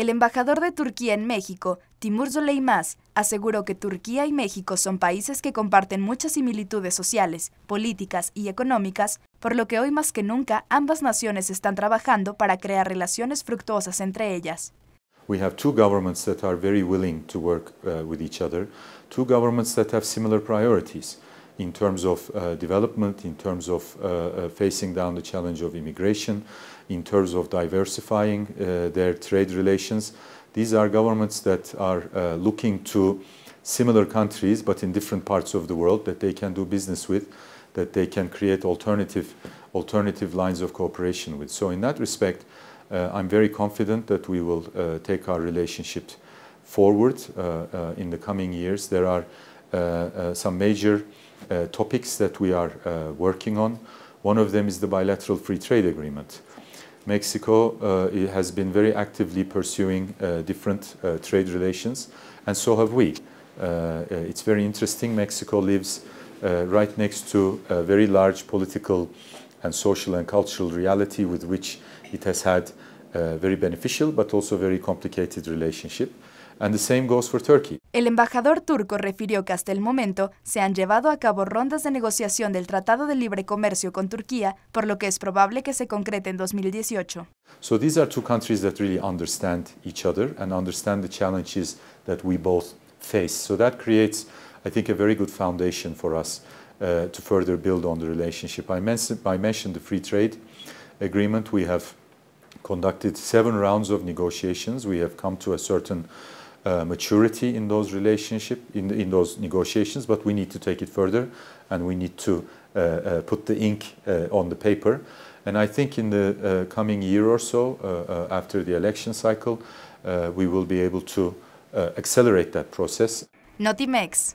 El embajador de Turquía en México, Timur Mas, aseguró que Turquía y México son países que comparten muchas similitudes sociales, políticas y económicas, por lo que hoy más que nunca ambas naciones están trabajando para crear relaciones fructuosas entre ellas. We have two governments that are very willing to work uh, with each other, two governments that have similar priorities. in terms of uh, development, in terms of uh, uh, facing down the challenge of immigration, in terms of diversifying uh, their trade relations. These are governments that are uh, looking to similar countries but in different parts of the world that they can do business with, that they can create alternative, alternative lines of cooperation with. So in that respect, I'm very confident that we will take our relationship forward in the coming years. There are uh, uh, some major uh, topics that we are uh, working on. One of them is the bilateral free trade agreement. Mexico uh, has been very actively pursuing uh, different uh, trade relations, and so have we. it's very interesting. Mexico lives right next to a very large political and social and cultural reality with which it has had a very beneficial but also very complicated relationship. And the same goes for Turkey. El embajador turco refirió que hasta el momento se han llevado a cabo rondas de negociación del Tratado de Libre Comercio con Turquía, por lo que es probable que se concrete en 2018. So these are two countries that really understand each other and understand the challenges that we both face. So that creates, I think, a very good foundation for us uh, to further build on the relationship. I mentioned, I mentioned the free trade agreement. We have conducted seven rounds of negotiations. We have come to a certain Uh, maturity in those relationship in, in those negotiations but we need to take it further and we need to uh, uh, put the ink uh, on the paper and i think in the uh, coming year or so after the election cycle we will be able to accelerate that process notimex